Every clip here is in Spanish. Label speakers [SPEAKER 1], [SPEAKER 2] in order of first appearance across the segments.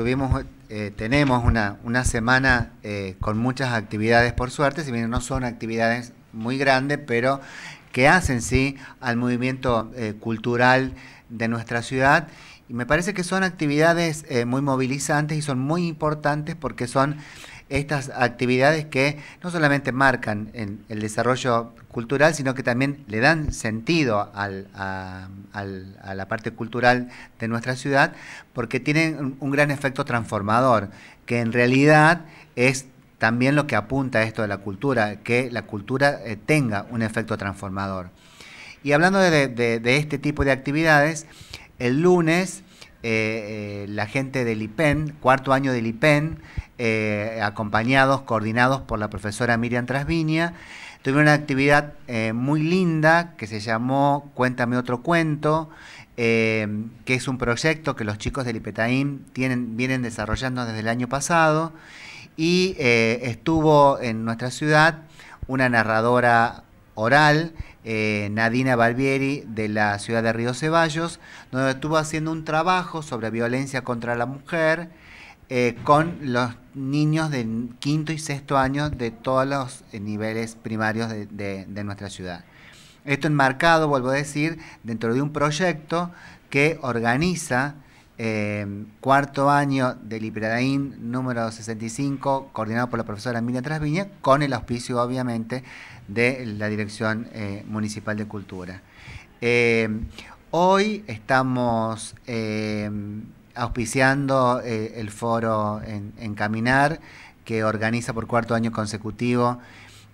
[SPEAKER 1] tuvimos, eh, tenemos una, semana eh, con muchas actividades, por suerte, si bien no son actividades muy grandes, pero que hacen sí al movimiento eh, cultural de nuestra ciudad. Y me parece que son actividades muy movilizantes y son muy importantes porque son estas actividades que no solamente marcan el desarrollo cultural, sino que también le dan sentido a, la parte cultural de nuestra ciudad, porque tienen un gran efecto transformador, que en realidad es también lo que apunta a esto de la cultura, que la cultura eh, tenga un efecto transformador. Y hablando de, de este tipo de actividades, el lunes eh, eh, la gente del IPEN, cuarto año del IPEN, eh, acompañados, coordinados por la profesora Miriam Trasviña. Tuvieron una actividad muy linda que se llamó Cuéntame otro cuento, que es un proyecto que los chicos del IPETAIM tienen, vienen desarrollando desde el año pasado. Y estuvo en nuestra ciudad una narradora oral eh, Nadina Barbieri de la ciudad de Río Ceballos, donde estuvo haciendo un trabajo sobre violencia contra la mujer eh, con los niños de quinto y sexto año de todos los eh, niveles primarios de, de nuestra ciudad. Esto enmarcado, vuelvo a decir, dentro de un proyecto que organiza Em, cuarto año del IPRADAIN número 65, coordinado por la profesora Emilia Trasviña, con el auspicio, obviamente, de la Dirección eh, Municipal de Cultura. Em, hoy estamos em, auspiciando eh, el foro en, en Caminar, que organiza por cuarto año consecutivo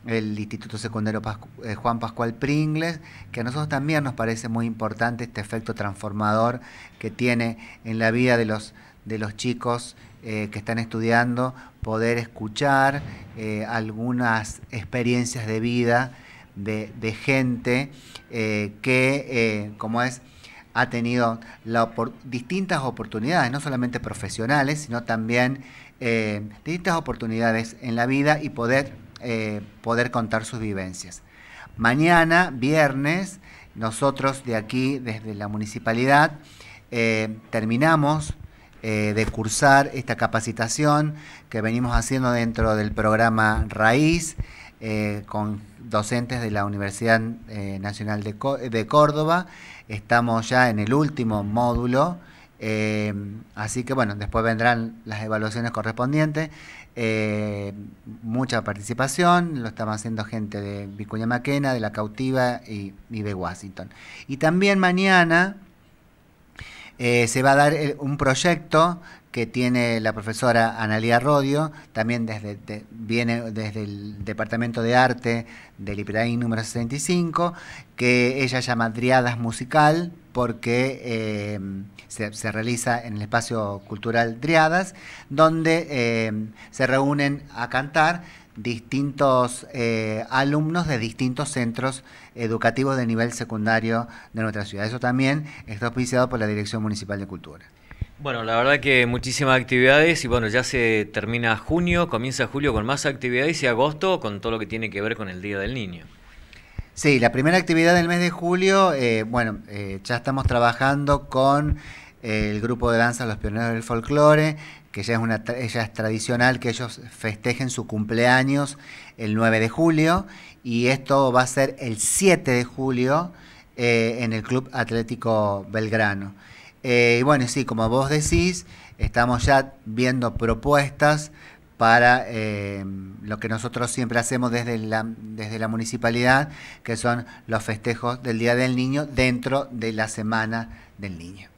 [SPEAKER 1] el Instituto Secundario eh, Juan Pascual Pringles, que a nosotros también nos parece muy importante este efecto transformador que tiene en la vida de los, de los chicos eh, que están estudiando, poder escuchar eh, algunas experiencias de vida de, de gente que, como es, ha tenido la distintas oportunidades, no solamente profesionales, sino también distintas oportunidades en la vida y poder eh, poder contar sus vivencias. Mañana, viernes, nosotros de aquí, desde la municipalidad, eh, terminamos eh, de cursar esta capacitación que venimos haciendo dentro del programa Raíz con docentes de la Universidad Nacional de Córdoba. Estamos ya en el último módulo. Em, así que bueno, después vendrán las evaluaciones correspondientes. Eh, mucha participación, lo estamos haciendo gente de Vicuña Maquena, de La Cautiva y, y de Washington. Y también mañana eh, se va a dar eh, un proyecto que tiene la profesora Analía Rodio, también desde, viene desde el Departamento de Arte del Iperaín número 65, que ella llama Driadas Musical, porque eh, se, realiza en el espacio cultural Driadas, donde eh, se reúnen a cantar distintos eh, alumnos de distintos centros educativos de nivel secundario de nuestra ciudad. Eso también está auspiciado por la Dirección Municipal de Cultura. Bueno, la verdad que muchísimas actividades y bueno, ya se termina junio, comienza julio con más actividades y agosto con todo lo que tiene que ver con el Día del Niño. Sí, la primera actividad del mes de julio, eh, bueno, eh, ya estamos trabajando con eh, el grupo de danza Los Pioneros del Folclore, que ya es, una, ya es tradicional que ellos festejen su cumpleaños el 9 de julio y esto va a ser el 7 de julio en el Club Atlético Belgrano. Eh, y bueno, sí, como vos decís, estamos ya viendo propuestas para eh, lo que nosotros siempre hacemos desde desde la municipalidad, que son los festejos del Día del Niño dentro de la Semana del Niño.